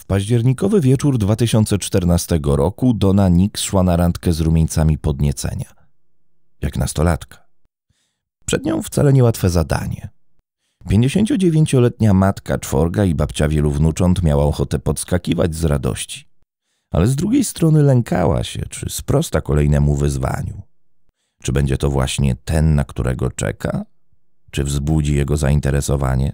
W październikowy wieczór 2014 roku Dona Nick szła na randkę z rumieńcami podniecenia. Jak nastolatka. Przed nią wcale niełatwe zadanie. 59-letnia matka czworga i babcia wielu wnucząt miała ochotę podskakiwać z radości, ale z drugiej strony lękała się, czy sprosta kolejnemu wyzwaniu. Czy będzie to właśnie ten, na którego czeka? Czy wzbudzi jego zainteresowanie?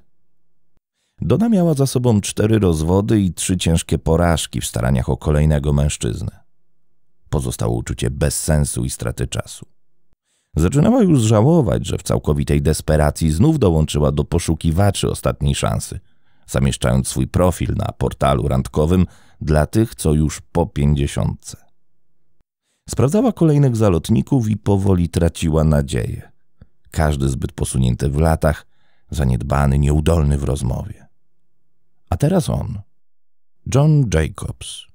Dona miała za sobą cztery rozwody i trzy ciężkie porażki w staraniach o kolejnego mężczyznę. Pozostało uczucie bezsensu i straty czasu. Zaczynała już żałować, że w całkowitej desperacji znów dołączyła do poszukiwaczy ostatniej szansy, zamieszczając swój profil na portalu randkowym dla tych, co już po pięćdziesiątce. Sprawdzała kolejnych zalotników i powoli traciła nadzieję. Każdy zbyt posunięty w latach, zaniedbany, nieudolny w rozmowie. A teraz on. John Jacobs.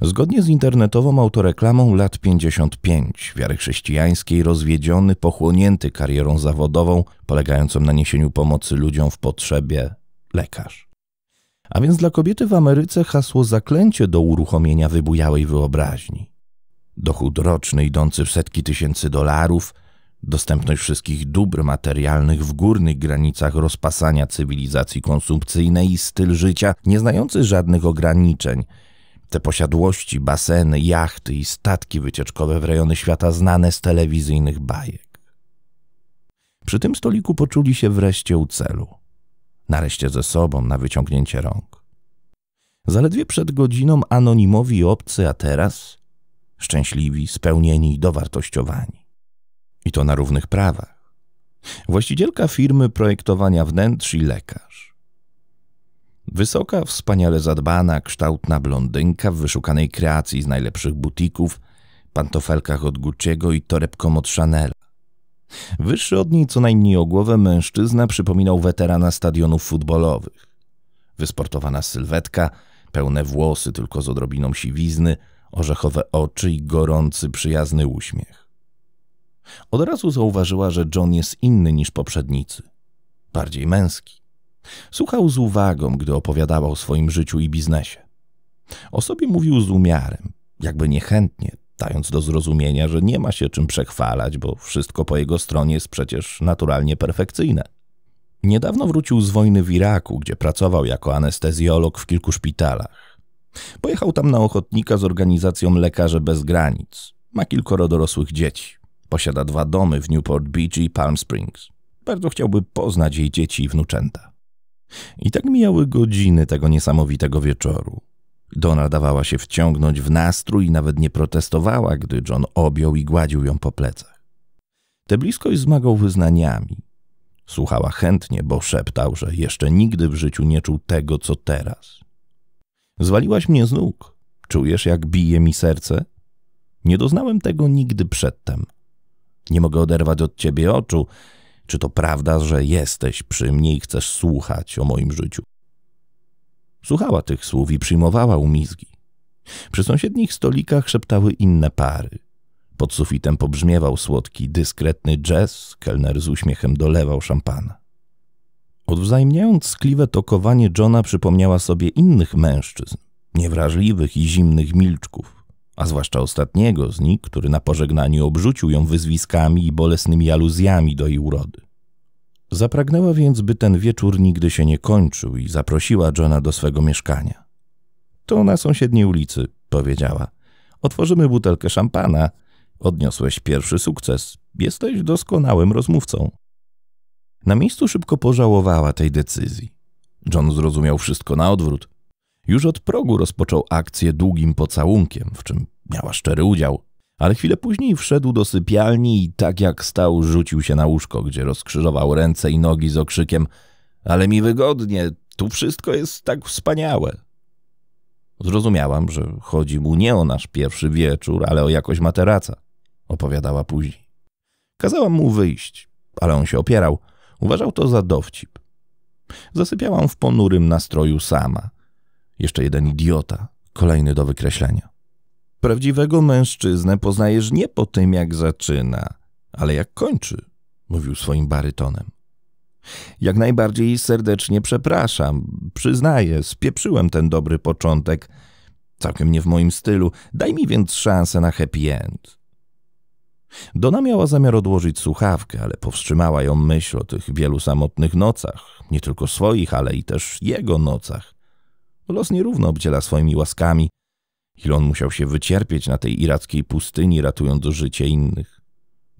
Zgodnie z internetową autoreklamą lat 55, wiary chrześcijańskiej, rozwiedziony, pochłonięty karierą zawodową, polegającą na niesieniu pomocy ludziom w potrzebie, lekarz. A więc dla kobiety w Ameryce hasło zaklęcie do uruchomienia wybujałej wyobraźni. Dochód roczny idący w setki tysięcy dolarów, Dostępność wszystkich dóbr materialnych w górnych granicach rozpasania cywilizacji konsumpcyjnej i styl życia nieznający żadnych ograniczeń. Te posiadłości, baseny, jachty i statki wycieczkowe w rejony świata znane z telewizyjnych bajek. Przy tym stoliku poczuli się wreszcie u celu. Nareszcie ze sobą na wyciągnięcie rąk. Zaledwie przed godziną anonimowi obcy, a teraz szczęśliwi, spełnieni i dowartościowani i to na równych prawach. Właścicielka firmy projektowania wnętrz i lekarz. Wysoka, wspaniale zadbana, kształtna blondynka w wyszukanej kreacji z najlepszych butików, pantofelkach od Gucciego i torebką od Chanela. Wyższy od niej co najmniej o głowę mężczyzna przypominał weterana stadionów futbolowych. Wysportowana sylwetka, pełne włosy tylko z odrobiną siwizny, orzechowe oczy i gorący, przyjazny uśmiech. Od razu zauważyła, że John jest inny niż poprzednicy. Bardziej męski. Słuchał z uwagą, gdy opowiadała o swoim życiu i biznesie. O sobie mówił z umiarem, jakby niechętnie, dając do zrozumienia, że nie ma się czym przechwalać, bo wszystko po jego stronie jest przecież naturalnie perfekcyjne. Niedawno wrócił z wojny w Iraku, gdzie pracował jako anestezjolog w kilku szpitalach. Pojechał tam na ochotnika z organizacją Lekarze Bez Granic. Ma kilkoro dorosłych dzieci. Posiada dwa domy w Newport Beach i Palm Springs. Bardzo chciałby poznać jej dzieci i wnuczęta. I tak mijały godziny tego niesamowitego wieczoru. Donna dawała się wciągnąć w nastrój i nawet nie protestowała, gdy John objął i gładził ją po plecach. Te bliskość zmagał wyznaniami. Słuchała chętnie, bo szeptał, że jeszcze nigdy w życiu nie czuł tego, co teraz. Zwaliłaś mnie z nóg. Czujesz, jak bije mi serce? Nie doznałem tego nigdy przedtem. Nie mogę oderwać od ciebie oczu. Czy to prawda, że jesteś przy mnie i chcesz słuchać o moim życiu? Słuchała tych słów i przyjmowała umizgi. Przy sąsiednich stolikach szeptały inne pary. Pod sufitem pobrzmiewał słodki, dyskretny jazz, kelner z uśmiechem dolewał szampana. Odwzajemniając skliwe tokowanie Johna przypomniała sobie innych mężczyzn, niewrażliwych i zimnych milczków, a zwłaszcza ostatniego z nich, który na pożegnaniu obrzucił ją wyzwiskami i bolesnymi aluzjami do jej urody. Zapragnęła więc, by ten wieczór nigdy się nie kończył i zaprosiła Johna do swego mieszkania. To na sąsiedniej ulicy, powiedziała. Otworzymy butelkę szampana. Odniosłeś pierwszy sukces. Jesteś doskonałym rozmówcą. Na miejscu szybko pożałowała tej decyzji. John zrozumiał wszystko na odwrót. Już od progu rozpoczął akcję długim pocałunkiem, w czym miała szczery udział. Ale chwilę później wszedł do sypialni i tak jak stał, rzucił się na łóżko, gdzie rozkrzyżował ręce i nogi z okrzykiem: Ale mi wygodnie, tu wszystko jest tak wspaniałe. Zrozumiałam, że chodzi mu nie o nasz pierwszy wieczór, ale o jakość materaca, opowiadała później. Kazałam mu wyjść, ale on się opierał. Uważał to za dowcip. Zasypiałam w ponurym nastroju sama. Jeszcze jeden idiota, kolejny do wykreślenia. Prawdziwego mężczyznę poznajesz nie po tym, jak zaczyna, ale jak kończy, mówił swoim barytonem. Jak najbardziej serdecznie przepraszam, przyznaję, spieprzyłem ten dobry początek. Całkiem nie w moim stylu, daj mi więc szansę na happy end. Dona miała zamiar odłożyć słuchawkę, ale powstrzymała ją myśl o tych wielu samotnych nocach, nie tylko swoich, ale i też jego nocach. Los nierówno obdziela swoimi łaskami. Hilon musiał się wycierpieć na tej irackiej pustyni, ratując życie innych.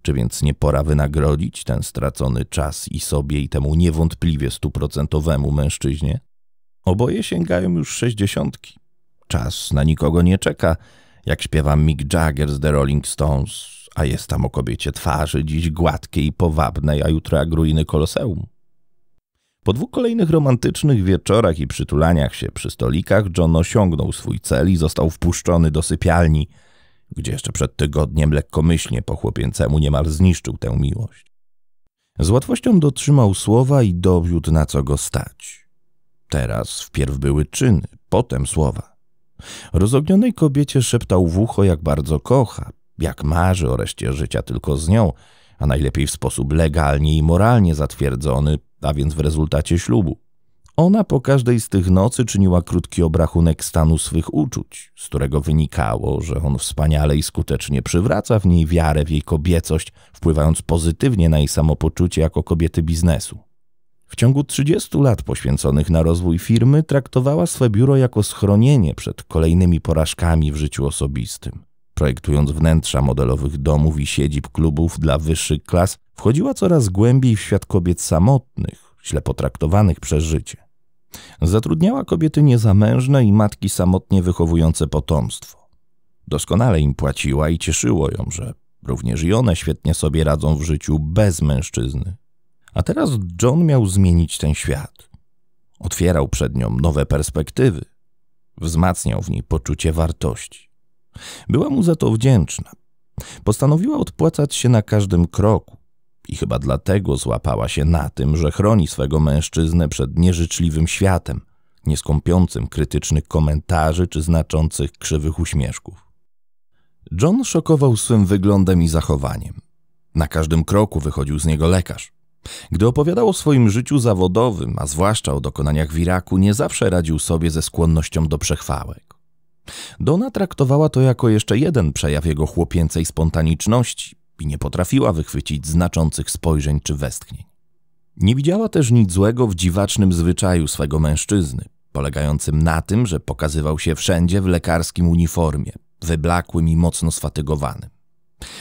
Czy więc nie pora wynagrodzić ten stracony czas i sobie, i temu niewątpliwie stuprocentowemu mężczyźnie? Oboje sięgają już sześćdziesiątki. Czas na nikogo nie czeka, jak śpiewa Mick Jagger z The Rolling Stones, a jest tam o kobiecie twarzy, dziś gładkiej i powabnej, a jutro agruiny koloseum. Po dwóch kolejnych romantycznych wieczorach i przytulaniach się przy stolikach, John osiągnął swój cel i został wpuszczony do sypialni, gdzie jeszcze przed tygodniem lekkomyślnie po chłopięcemu niemal zniszczył tę miłość. Z łatwością dotrzymał słowa i dowiódł, na co go stać. Teraz wpierw były czyny, potem słowa. Rozognionej kobiecie szeptał w ucho, jak bardzo kocha, jak marzy o reszcie życia tylko z nią – a najlepiej w sposób legalnie i moralnie zatwierdzony, a więc w rezultacie ślubu. Ona po każdej z tych nocy czyniła krótki obrachunek stanu swych uczuć, z którego wynikało, że on wspaniale i skutecznie przywraca w niej wiarę w jej kobiecość, wpływając pozytywnie na jej samopoczucie jako kobiety biznesu. W ciągu 30 lat poświęconych na rozwój firmy traktowała swe biuro jako schronienie przed kolejnymi porażkami w życiu osobistym projektując wnętrza modelowych domów i siedzib klubów dla wyższych klas, wchodziła coraz głębiej w świat kobiet samotnych, źle potraktowanych przez życie. Zatrudniała kobiety niezamężne i matki samotnie wychowujące potomstwo. Doskonale im płaciła i cieszyło ją, że również i one świetnie sobie radzą w życiu bez mężczyzny. A teraz John miał zmienić ten świat. Otwierał przed nią nowe perspektywy. Wzmacniał w niej poczucie wartości. Była mu za to wdzięczna. Postanowiła odpłacać się na każdym kroku i chyba dlatego złapała się na tym, że chroni swego mężczyznę przed nieżyczliwym światem, nieskąpiącym krytycznych komentarzy czy znaczących krzywych uśmieszków. John szokował swym wyglądem i zachowaniem. Na każdym kroku wychodził z niego lekarz. Gdy opowiadał o swoim życiu zawodowym, a zwłaszcza o dokonaniach w Iraku, nie zawsze radził sobie ze skłonnością do przechwałek. Dona traktowała to jako jeszcze jeden przejaw jego chłopięcej spontaniczności i nie potrafiła wychwycić znaczących spojrzeń czy westchnień. Nie widziała też nic złego w dziwacznym zwyczaju swego mężczyzny, polegającym na tym, że pokazywał się wszędzie w lekarskim uniformie, wyblakłym i mocno sfatygowanym.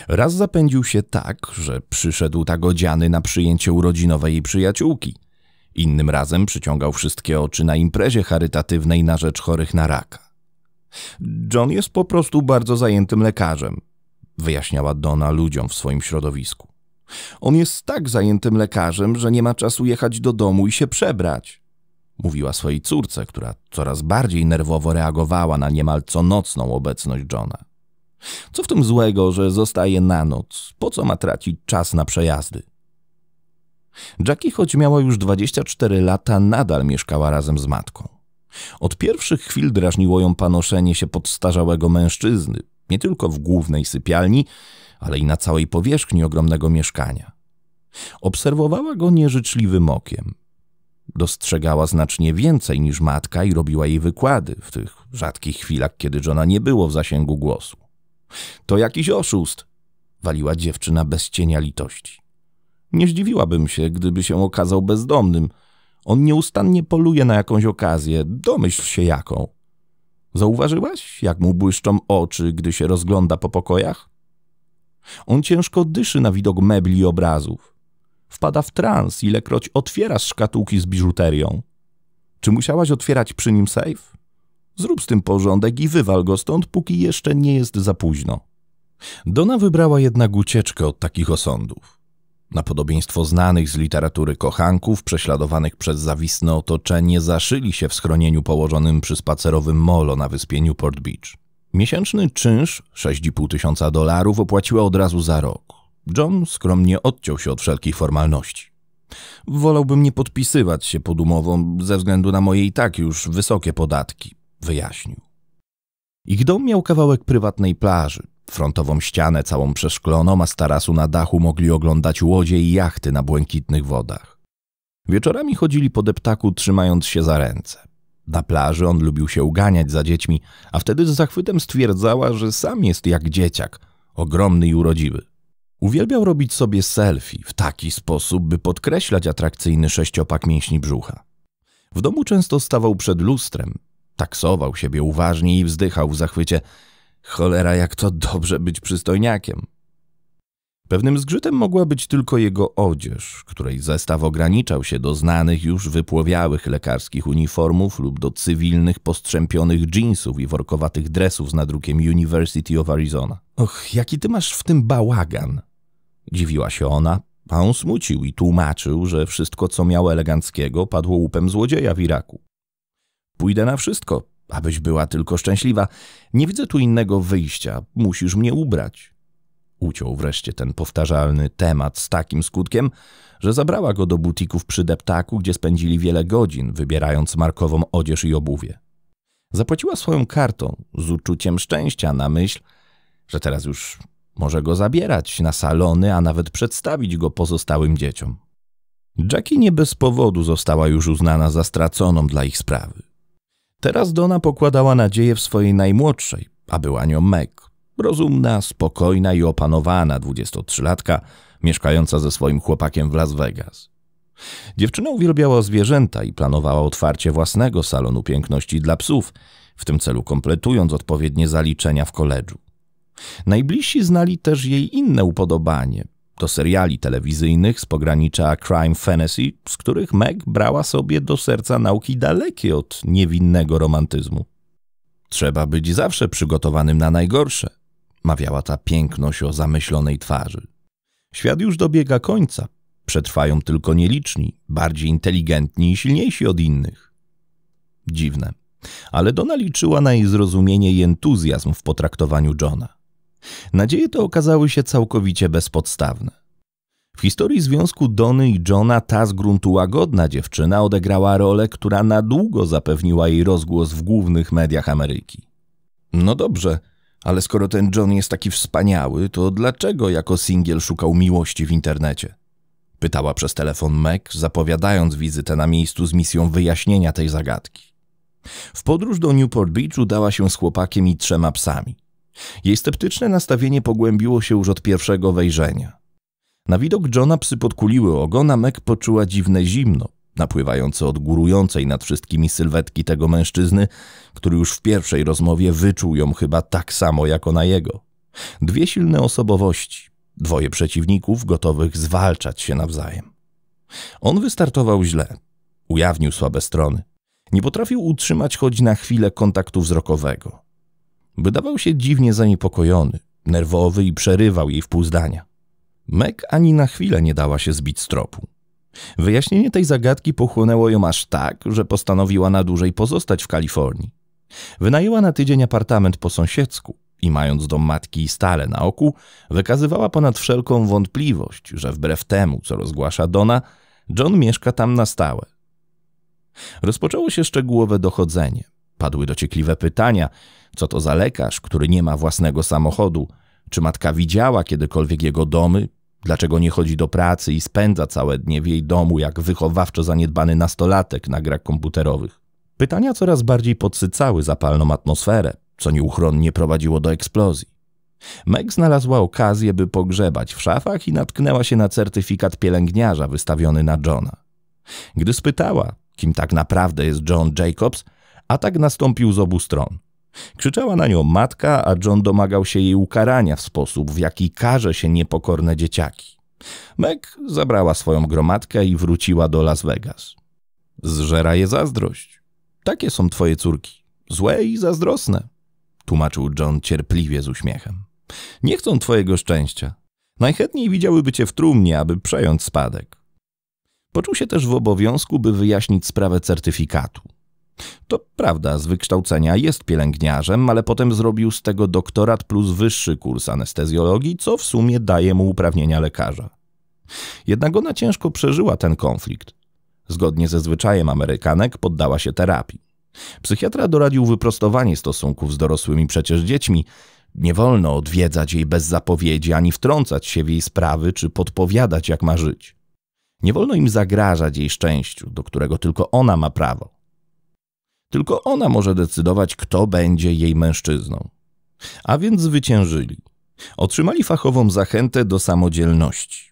Raz zapędził się tak, że przyszedł tak odziany na przyjęcie urodzinowe jej przyjaciółki. Innym razem przyciągał wszystkie oczy na imprezie charytatywnej na rzecz chorych na raka. John jest po prostu bardzo zajętym lekarzem, wyjaśniała Donna ludziom w swoim środowisku. On jest tak zajętym lekarzem, że nie ma czasu jechać do domu i się przebrać. Mówiła swojej córce, która coraz bardziej nerwowo reagowała na niemal co nocną obecność Johna. Co w tym złego, że zostaje na noc? Po co ma tracić czas na przejazdy? Jackie, choć miała już 24 lata, nadal mieszkała razem z matką. Od pierwszych chwil drażniło ją panoszenie się podstarzałego mężczyzny, nie tylko w głównej sypialni, ale i na całej powierzchni ogromnego mieszkania. Obserwowała go nieżyczliwym okiem. Dostrzegała znacznie więcej niż matka i robiła jej wykłady w tych rzadkich chwilach, kiedy żona nie było w zasięgu głosu. To jakiś oszust, waliła dziewczyna bez cienia litości. Nie zdziwiłabym się, gdyby się okazał bezdomnym – on nieustannie poluje na jakąś okazję, domyśl się jaką. Zauważyłaś, jak mu błyszczą oczy, gdy się rozgląda po pokojach? On ciężko dyszy na widok mebli i obrazów. Wpada w trans, ilekroć otwierasz szkatułki z biżuterią. Czy musiałaś otwierać przy nim sejf? Zrób z tym porządek i wywal go stąd, póki jeszcze nie jest za późno. Dona wybrała jednak ucieczkę od takich osądów. Na podobieństwo znanych z literatury kochanków, prześladowanych przez zawisne otoczenie, zaszyli się w schronieniu położonym przy spacerowym molo na wyspie Newport Beach. Miesięczny czynsz, 6,5 tysiąca dolarów, opłaciła od razu za rok. John skromnie odciął się od wszelkich formalności. Wolałbym nie podpisywać się pod umową ze względu na moje i tak już wysokie podatki, wyjaśnił. Ich dom miał kawałek prywatnej plaży, Frontową ścianę całą przeszkloną, a z tarasu na dachu mogli oglądać łodzie i jachty na błękitnych wodach. Wieczorami chodzili po deptaku, trzymając się za ręce. Na plaży on lubił się uganiać za dziećmi, a wtedy z zachwytem stwierdzała, że sam jest jak dzieciak, ogromny i urodziwy. Uwielbiał robić sobie selfie w taki sposób, by podkreślać atrakcyjny sześciopak mięśni brzucha. W domu często stawał przed lustrem, taksował siebie uważnie i wzdychał w zachwycie – Cholera, jak to dobrze być przystojniakiem. Pewnym zgrzytem mogła być tylko jego odzież, której zestaw ograniczał się do znanych już wypłowiałych lekarskich uniformów lub do cywilnych postrzępionych dżinsów i workowatych dresów z nadrukiem University of Arizona. Och, jaki ty masz w tym bałagan! Dziwiła się ona, a on smucił i tłumaczył, że wszystko co miało eleganckiego padło łupem złodzieja w Iraku. Pójdę na wszystko, abyś była tylko szczęśliwa. Nie widzę tu innego wyjścia, musisz mnie ubrać. Uciął wreszcie ten powtarzalny temat z takim skutkiem, że zabrała go do butików przy deptaku, gdzie spędzili wiele godzin, wybierając markową odzież i obuwie. Zapłaciła swoją kartą z uczuciem szczęścia na myśl, że teraz już może go zabierać na salony, a nawet przedstawić go pozostałym dzieciom. Jackie nie bez powodu została już uznana za straconą dla ich sprawy. Teraz Dona pokładała nadzieję w swojej najmłodszej, a była nią Meg. Rozumna, spokojna i opanowana 23-latka, mieszkająca ze swoim chłopakiem w Las Vegas. Dziewczyna uwielbiała zwierzęta i planowała otwarcie własnego salonu piękności dla psów, w tym celu kompletując odpowiednie zaliczenia w koledżu. Najbliżsi znali też jej inne upodobanie, do seriali telewizyjnych z pogranicza crime fantasy, z których Meg brała sobie do serca nauki dalekie od niewinnego romantyzmu. Trzeba być zawsze przygotowanym na najgorsze, mawiała ta piękność o zamyślonej twarzy. Świat już dobiega końca, przetrwają tylko nieliczni, bardziej inteligentni i silniejsi od innych. Dziwne, ale Dona liczyła na jej zrozumienie i entuzjazm w potraktowaniu Johna. Nadzieje te okazały się całkowicie bezpodstawne. W historii związku Dony i Johna ta z gruntu łagodna dziewczyna odegrała rolę, która na długo zapewniła jej rozgłos w głównych mediach Ameryki. No dobrze, ale skoro ten John jest taki wspaniały, to dlaczego jako singiel szukał miłości w internecie? Pytała przez telefon Meg, zapowiadając wizytę na miejscu z misją wyjaśnienia tej zagadki. W podróż do Newport Beach udała się z chłopakiem i trzema psami. Jej sceptyczne nastawienie pogłębiło się już od pierwszego wejrzenia. Na widok Johna psy podkuliły ogona, Meg poczuła dziwne zimno, napływające od górującej nad wszystkimi sylwetki tego mężczyzny, który już w pierwszej rozmowie wyczuł ją chyba tak samo jak ona jego. Dwie silne osobowości, dwoje przeciwników gotowych zwalczać się nawzajem. On wystartował źle, ujawnił słabe strony. Nie potrafił utrzymać choć na chwilę kontaktu wzrokowego. Wydawał się dziwnie zaniepokojony, nerwowy i przerywał jej zdania. Meg ani na chwilę nie dała się zbić z tropu. Wyjaśnienie tej zagadki pochłonęło ją aż tak, że postanowiła na dłużej pozostać w Kalifornii. Wynajęła na tydzień apartament po sąsiedzku i mając dom matki stale na oku, wykazywała ponad wszelką wątpliwość, że wbrew temu, co rozgłasza Dona, John mieszka tam na stałe. Rozpoczęło się szczegółowe dochodzenie, Padły dociekliwe pytania: co to za lekarz, który nie ma własnego samochodu? Czy matka widziała kiedykolwiek jego domy? Dlaczego nie chodzi do pracy i spędza całe dnie w jej domu, jak wychowawczo zaniedbany nastolatek na grach komputerowych? Pytania coraz bardziej podsycały zapalną atmosferę, co nieuchronnie prowadziło do eksplozji. Meg znalazła okazję, by pogrzebać w szafach i natknęła się na certyfikat pielęgniarza wystawiony na Johna. Gdy spytała, kim tak naprawdę jest John Jacobs, Atak nastąpił z obu stron. Krzyczała na nią matka, a John domagał się jej ukarania w sposób, w jaki karze się niepokorne dzieciaki. Meg zabrała swoją gromadkę i wróciła do Las Vegas. Zżera je zazdrość. Takie są twoje córki. Złe i zazdrosne, tłumaczył John cierpliwie z uśmiechem. Nie chcą twojego szczęścia. Najchętniej widziałyby cię w trumnie, aby przejąć spadek. Poczuł się też w obowiązku, by wyjaśnić sprawę certyfikatu. To prawda, z wykształcenia jest pielęgniarzem, ale potem zrobił z tego doktorat plus wyższy kurs anestezjologii, co w sumie daje mu uprawnienia lekarza. Jednak ona ciężko przeżyła ten konflikt. Zgodnie ze zwyczajem Amerykanek poddała się terapii. Psychiatra doradził wyprostowanie stosunków z dorosłymi przecież dziećmi. Nie wolno odwiedzać jej bez zapowiedzi, ani wtrącać się w jej sprawy, czy podpowiadać, jak ma żyć. Nie wolno im zagrażać jej szczęściu, do którego tylko ona ma prawo. Tylko ona może decydować, kto będzie jej mężczyzną. A więc zwyciężyli. Otrzymali fachową zachętę do samodzielności.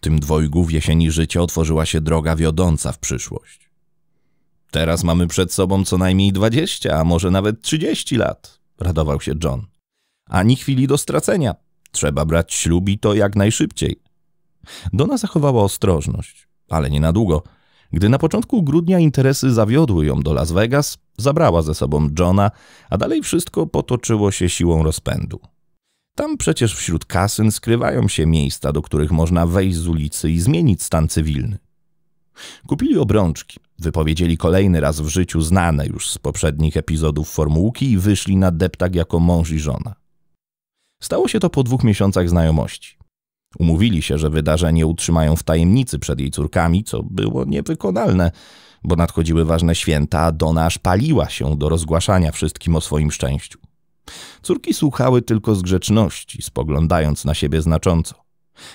Tym dwojgu w jesieni życia otworzyła się droga wiodąca w przyszłość. Teraz mamy przed sobą co najmniej 20, a może nawet 30 lat, radował się John. Ani chwili do stracenia. Trzeba brać ślub i to jak najszybciej. Dona zachowała ostrożność, ale nie na długo – gdy na początku grudnia interesy zawiodły ją do Las Vegas, zabrała ze sobą Johna, a dalej wszystko potoczyło się siłą rozpędu. Tam przecież wśród kasyn skrywają się miejsca, do których można wejść z ulicy i zmienić stan cywilny. Kupili obrączki, wypowiedzieli kolejny raz w życiu znane już z poprzednich epizodów formułki i wyszli na deptak jako mąż i żona. Stało się to po dwóch miesiącach znajomości. Umówili się, że wydarzenie utrzymają w tajemnicy przed jej córkami, co było niewykonalne, bo nadchodziły ważne święta, a Dona aż paliła się do rozgłaszania wszystkim o swoim szczęściu. Córki słuchały tylko z grzeczności, spoglądając na siebie znacząco.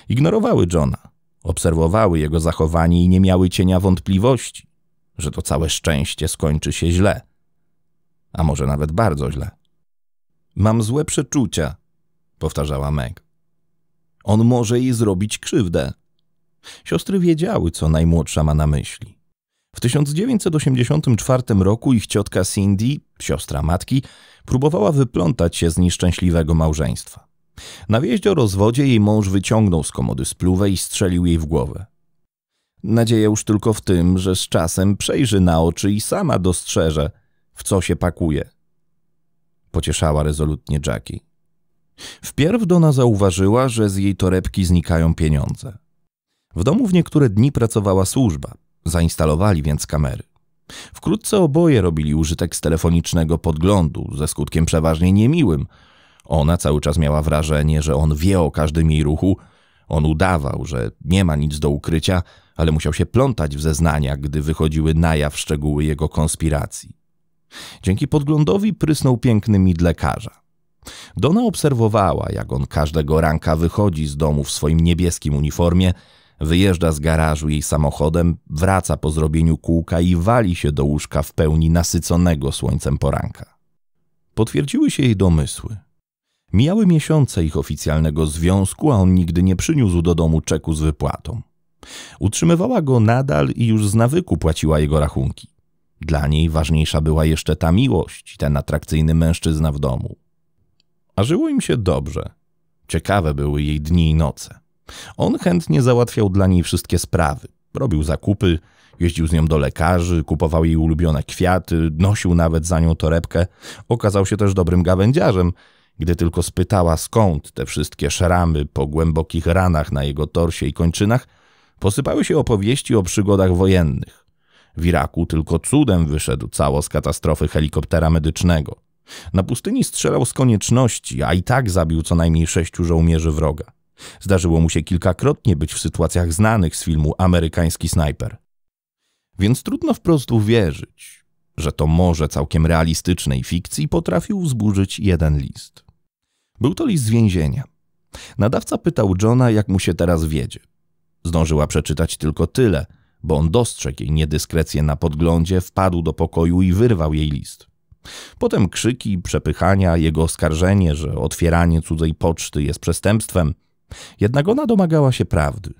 Ignorowały Johna, obserwowały jego zachowanie i nie miały cienia wątpliwości, że to całe szczęście skończy się źle, a może nawet bardzo źle. Mam złe przeczucia, powtarzała Meg. On może jej zrobić krzywdę. Siostry wiedziały, co najmłodsza ma na myśli. W 1984 roku ich ciotka Cindy, siostra matki, próbowała wyplątać się z nieszczęśliwego małżeństwa. Na wieździe o rozwodzie jej mąż wyciągnął z komody spluwę i strzelił jej w głowę. Nadzieja już tylko w tym, że z czasem przejrzy na oczy i sama dostrzeże, w co się pakuje. Pocieszała rezolutnie Jackie. Wpierw Dona zauważyła, że z jej torebki znikają pieniądze. W domu w niektóre dni pracowała służba, zainstalowali więc kamery. Wkrótce oboje robili użytek z telefonicznego podglądu, ze skutkiem przeważnie niemiłym. Ona cały czas miała wrażenie, że on wie o każdym jej ruchu. On udawał, że nie ma nic do ukrycia, ale musiał się plątać w zeznania, gdy wychodziły na jaw szczegóły jego konspiracji. Dzięki podglądowi prysnął piękny mid lekarza. Dona obserwowała, jak on każdego ranka wychodzi z domu w swoim niebieskim uniformie, wyjeżdża z garażu jej samochodem, wraca po zrobieniu kółka i wali się do łóżka w pełni nasyconego słońcem poranka. Potwierdziły się jej domysły. Mijały miesiące ich oficjalnego związku, a on nigdy nie przyniósł do domu czeku z wypłatą. Utrzymywała go nadal i już z nawyku płaciła jego rachunki. Dla niej ważniejsza była jeszcze ta miłość, ten atrakcyjny mężczyzna w domu a żyło im się dobrze. Ciekawe były jej dni i noce. On chętnie załatwiał dla niej wszystkie sprawy. Robił zakupy, jeździł z nią do lekarzy, kupował jej ulubione kwiaty, nosił nawet za nią torebkę. Okazał się też dobrym gawędziarzem, gdy tylko spytała skąd te wszystkie szramy po głębokich ranach na jego torsie i kończynach, posypały się opowieści o przygodach wojennych. W Iraku tylko cudem wyszedł cało z katastrofy helikoptera medycznego. Na pustyni strzelał z konieczności, a i tak zabił co najmniej sześciu żołnierzy wroga. Zdarzyło mu się kilkakrotnie być w sytuacjach znanych z filmu Amerykański Snajper. Więc trudno wprost uwierzyć, że to może całkiem realistycznej fikcji potrafił wzburzyć jeden list. Był to list z więzienia. Nadawca pytał Johna, jak mu się teraz wiedzie. Zdążyła przeczytać tylko tyle, bo on dostrzegł jej niedyskrecję na podglądzie, wpadł do pokoju i wyrwał jej list. Potem krzyki, przepychania, jego oskarżenie, że otwieranie cudzej poczty jest przestępstwem. Jednak ona domagała się prawdy.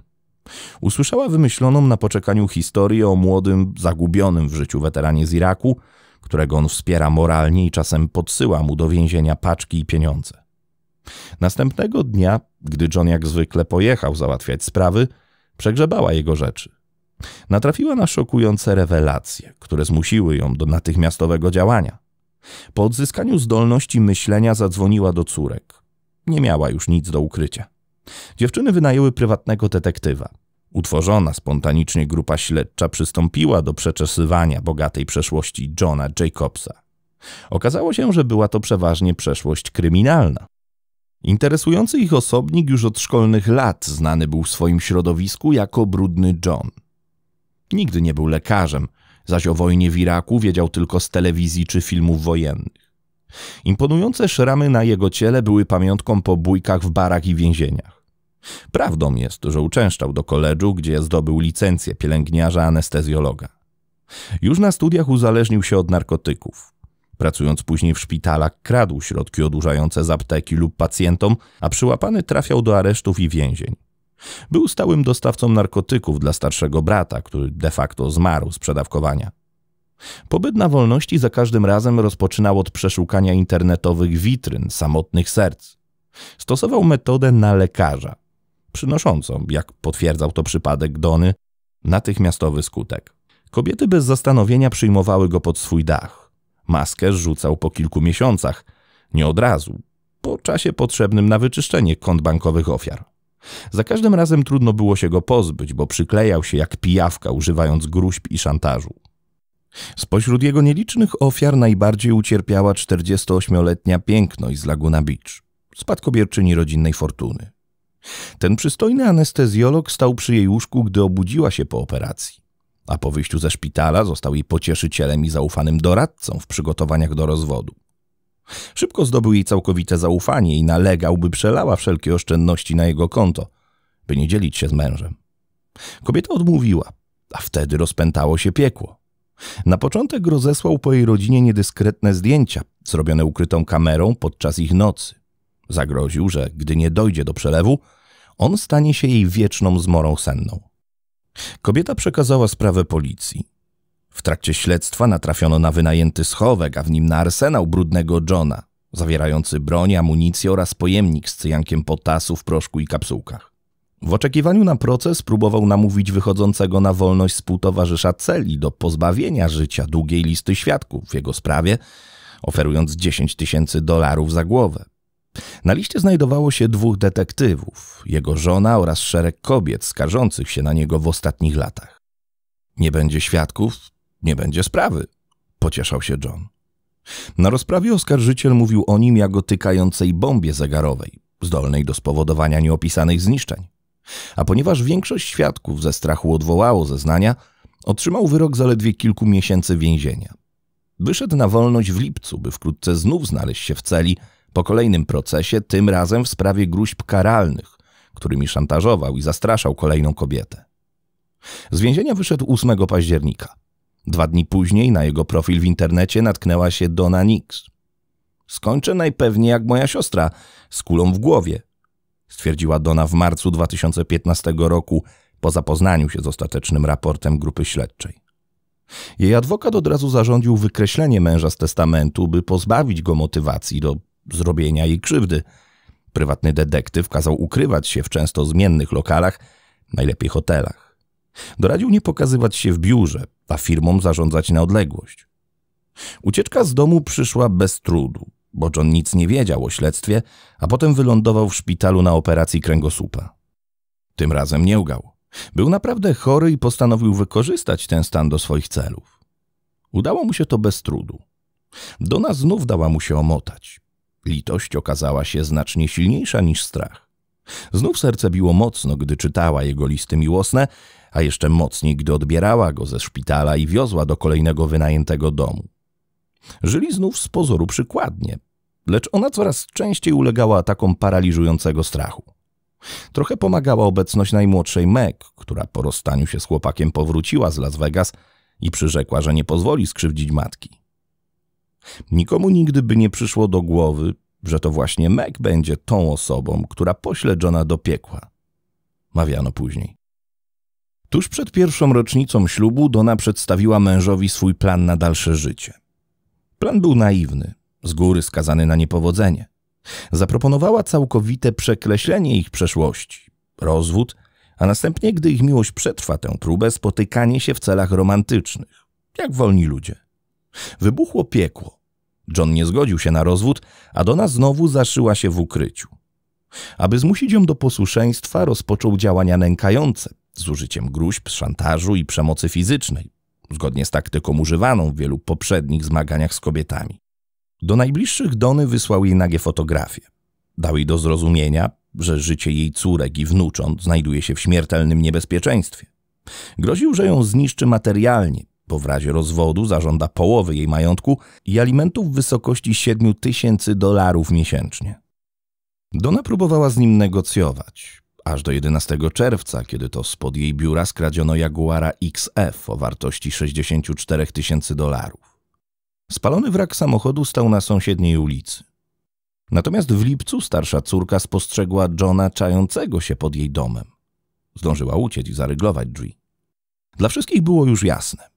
Usłyszała wymyśloną na poczekaniu historię o młodym, zagubionym w życiu weteranie z Iraku, którego on wspiera moralnie i czasem podsyła mu do więzienia paczki i pieniądze. Następnego dnia, gdy John jak zwykle pojechał załatwiać sprawy, przegrzebała jego rzeczy. Natrafiła na szokujące rewelacje, które zmusiły ją do natychmiastowego działania. Po odzyskaniu zdolności myślenia zadzwoniła do córek. Nie miała już nic do ukrycia. Dziewczyny wynajęły prywatnego detektywa. Utworzona spontanicznie grupa śledcza przystąpiła do przeczesywania bogatej przeszłości Johna Jacobsa. Okazało się, że była to przeważnie przeszłość kryminalna. Interesujący ich osobnik już od szkolnych lat znany był w swoim środowisku jako Brudny John. Nigdy nie był lekarzem, zaś o wojnie w Iraku wiedział tylko z telewizji czy filmów wojennych. Imponujące szramy na jego ciele były pamiątką po bójkach w barach i więzieniach. Prawdą jest, że uczęszczał do koledżu, gdzie zdobył licencję pielęgniarza anestezjologa. Już na studiach uzależnił się od narkotyków. Pracując później w szpitalach, kradł środki odurzające z apteki lub pacjentom, a przyłapany trafiał do aresztów i więzień. Był stałym dostawcą narkotyków dla starszego brata, który de facto zmarł z przedawkowania. Pobyt na wolności za każdym razem rozpoczynał od przeszukania internetowych witryn samotnych serc. Stosował metodę na lekarza, przynoszącą, jak potwierdzał to przypadek Dony, natychmiastowy skutek. Kobiety bez zastanowienia przyjmowały go pod swój dach. Maskę rzucał po kilku miesiącach, nie od razu, po czasie potrzebnym na wyczyszczenie kont bankowych ofiar. Za każdym razem trudno było się go pozbyć, bo przyklejał się jak pijawka, używając gruźb i szantażu. Spośród jego nielicznych ofiar najbardziej ucierpiała 48-letnia piękność z Laguna Beach, spadkobierczyni rodzinnej fortuny. Ten przystojny anestezjolog stał przy jej łóżku, gdy obudziła się po operacji, a po wyjściu ze szpitala został jej pocieszycielem i zaufanym doradcą w przygotowaniach do rozwodu. Szybko zdobył jej całkowite zaufanie i nalegał, by przelała wszelkie oszczędności na jego konto, by nie dzielić się z mężem. Kobieta odmówiła, a wtedy rozpętało się piekło. Na początek rozesłał po jej rodzinie niedyskretne zdjęcia, zrobione ukrytą kamerą podczas ich nocy. Zagroził, że gdy nie dojdzie do przelewu, on stanie się jej wieczną zmorą senną. Kobieta przekazała sprawę policji. W trakcie śledztwa natrafiono na wynajęty schowek, a w nim na arsenał brudnego Johna, zawierający broń, amunicję oraz pojemnik z cyjankiem potasu w proszku i kapsułkach. W oczekiwaniu na proces próbował namówić wychodzącego na wolność współtowarzysza celi do pozbawienia życia długiej listy świadków w jego sprawie, oferując 10 tysięcy dolarów za głowę. Na liście znajdowało się dwóch detektywów, jego żona oraz szereg kobiet skarżących się na niego w ostatnich latach. Nie będzie świadków, nie będzie sprawy, pocieszał się John. Na rozprawie oskarżyciel mówił o nim jako tykającej bombie zegarowej, zdolnej do spowodowania nieopisanych zniszczeń. A ponieważ większość świadków ze strachu odwołało zeznania, otrzymał wyrok zaledwie kilku miesięcy więzienia. Wyszedł na wolność w lipcu, by wkrótce znów znaleźć się w celi po kolejnym procesie, tym razem w sprawie gruźb karalnych, którymi szantażował i zastraszał kolejną kobietę. Z więzienia wyszedł 8 października. Dwa dni później na jego profil w internecie natknęła się Donna Nix. Skończę najpewniej jak moja siostra, z kulą w głowie, stwierdziła Donna w marcu 2015 roku po zapoznaniu się z ostatecznym raportem grupy śledczej. Jej adwokat od razu zarządził wykreślenie męża z testamentu, by pozbawić go motywacji do zrobienia jej krzywdy. Prywatny detektyw kazał ukrywać się w często zmiennych lokalach, najlepiej hotelach. Doradził nie pokazywać się w biurze, a firmą zarządzać na odległość. Ucieczka z domu przyszła bez trudu, bo John nic nie wiedział o śledztwie, a potem wylądował w szpitalu na operacji kręgosłupa. Tym razem nie ugał. Był naprawdę chory i postanowił wykorzystać ten stan do swoich celów. Udało mu się to bez trudu. Dona znów dała mu się omotać. Litość okazała się znacznie silniejsza niż strach. Znów serce biło mocno, gdy czytała jego listy miłosne, a jeszcze mocniej, gdy odbierała go ze szpitala i wiozła do kolejnego wynajętego domu. Żyli znów z pozoru przykładnie, lecz ona coraz częściej ulegała atakom paraliżującego strachu. Trochę pomagała obecność najmłodszej Meg, która po rozstaniu się z chłopakiem powróciła z Las Vegas i przyrzekła, że nie pozwoli skrzywdzić matki. Nikomu nigdy by nie przyszło do głowy, że to właśnie Meg będzie tą osobą, która pośle Johna do piekła. Mawiano później. Tuż przed pierwszą rocznicą ślubu Donna przedstawiła mężowi swój plan na dalsze życie. Plan był naiwny, z góry skazany na niepowodzenie. Zaproponowała całkowite przekreślenie ich przeszłości, rozwód, a następnie, gdy ich miłość przetrwa tę próbę, spotykanie się w celach romantycznych, jak wolni ludzie. Wybuchło piekło. John nie zgodził się na rozwód, a Dona znowu zaszyła się w ukryciu. Aby zmusić ją do posłuszeństwa, rozpoczął działania nękające z użyciem gruźb, szantażu i przemocy fizycznej, zgodnie z taktyką używaną w wielu poprzednich zmaganiach z kobietami. Do najbliższych Dony wysłał jej nagie fotografie. Dał jej do zrozumienia, że życie jej córek i wnucząt znajduje się w śmiertelnym niebezpieczeństwie. Groził, że ją zniszczy materialnie, bo w razie rozwodu zażąda połowy jej majątku i alimentów w wysokości 7 tysięcy dolarów miesięcznie. Dona próbowała z nim negocjować, aż do 11 czerwca, kiedy to spod jej biura skradziono Jaguara XF o wartości 64 tysięcy dolarów. Spalony wrak samochodu stał na sąsiedniej ulicy. Natomiast w lipcu starsza córka spostrzegła Johna czającego się pod jej domem. Zdążyła uciec i zaryglować drzwi. Dla wszystkich było już jasne.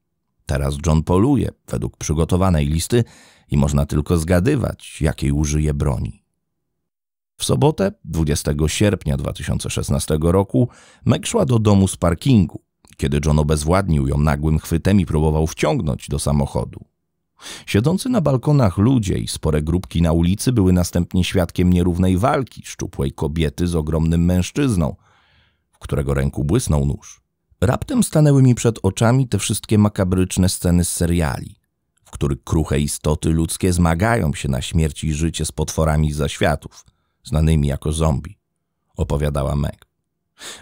Teraz John poluje według przygotowanej listy i można tylko zgadywać, jakiej użyje broni. W sobotę, 20 sierpnia 2016 roku, Meg szła do domu z parkingu, kiedy John obezwładnił ją nagłym chwytem i próbował wciągnąć do samochodu. Siedzący na balkonach ludzie i spore grupki na ulicy były następnie świadkiem nierównej walki szczupłej kobiety z ogromnym mężczyzną, w którego ręku błysnął nóż. Raptem stanęły mi przed oczami te wszystkie makabryczne sceny z seriali, w których kruche istoty ludzkie zmagają się na śmierć i życie z potworami zaświatów, znanymi jako zombie, opowiadała Meg.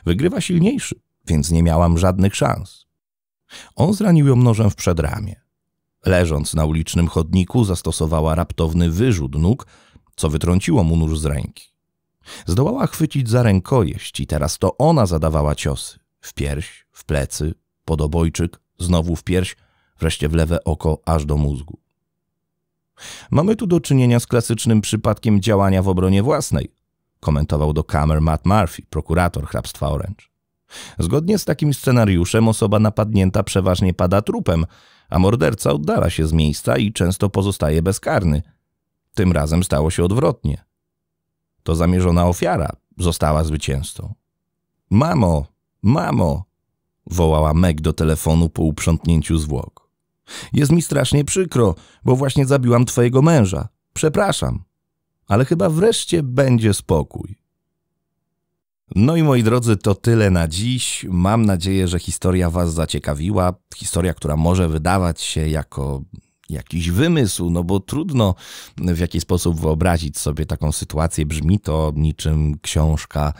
Wygrywa silniejszy, więc nie miałam żadnych szans. On zranił ją nożem w przedramię. Leżąc na ulicznym chodniku, zastosowała raptowny wyrzut nóg, co wytrąciło mu nóż z ręki. Zdołała chwycić za rękojeść i teraz to ona zadawała ciosy w pierś, w plecy, pod obojczyk, znowu w pierś, wreszcie w lewe oko aż do mózgu. Mamy tu do czynienia z klasycznym przypadkiem działania w obronie własnej, komentował do kamer Matt Murphy, prokurator hrabstwa Orange. Zgodnie z takim scenariuszem osoba napadnięta przeważnie pada trupem, a morderca oddala się z miejsca i często pozostaje bezkarny. Tym razem stało się odwrotnie. To zamierzona ofiara została zwycięzcą. Mamo, Mamo! wołała Meg do telefonu po uprzątnięciu zwłok. Jest mi strasznie przykro, bo właśnie zabiłam twojego męża. Przepraszam. Ale chyba wreszcie będzie spokój. No i moi drodzy, to tyle na dziś. Mam nadzieję, że historia Was zaciekawiła. Historia, która może wydawać się jako jakiś wymysł, no bo trudno w jakiś sposób wyobrazić sobie taką sytuację. Brzmi to niczym książka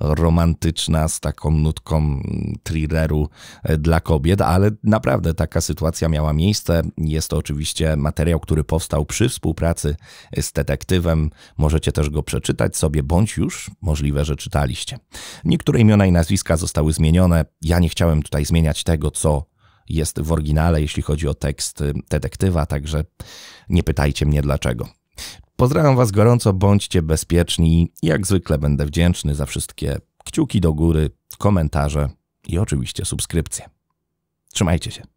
romantyczna z taką nutką thrilleru e, dla kobiet, ale naprawdę taka sytuacja miała miejsce. Jest to oczywiście materiał, który powstał przy współpracy z detektywem. Możecie też go przeczytać sobie, bądź już możliwe, że czytaliście. Niektóre imiona i nazwiska zostały zmienione. Ja nie chciałem tutaj zmieniać tego, co jest w oryginale, jeśli chodzi o tekst y, detektywa, także nie pytajcie mnie dlaczego. Pozdrawiam Was gorąco, bądźcie bezpieczni. Jak zwykle będę wdzięczny za wszystkie kciuki do góry, komentarze i oczywiście subskrypcje. Trzymajcie się.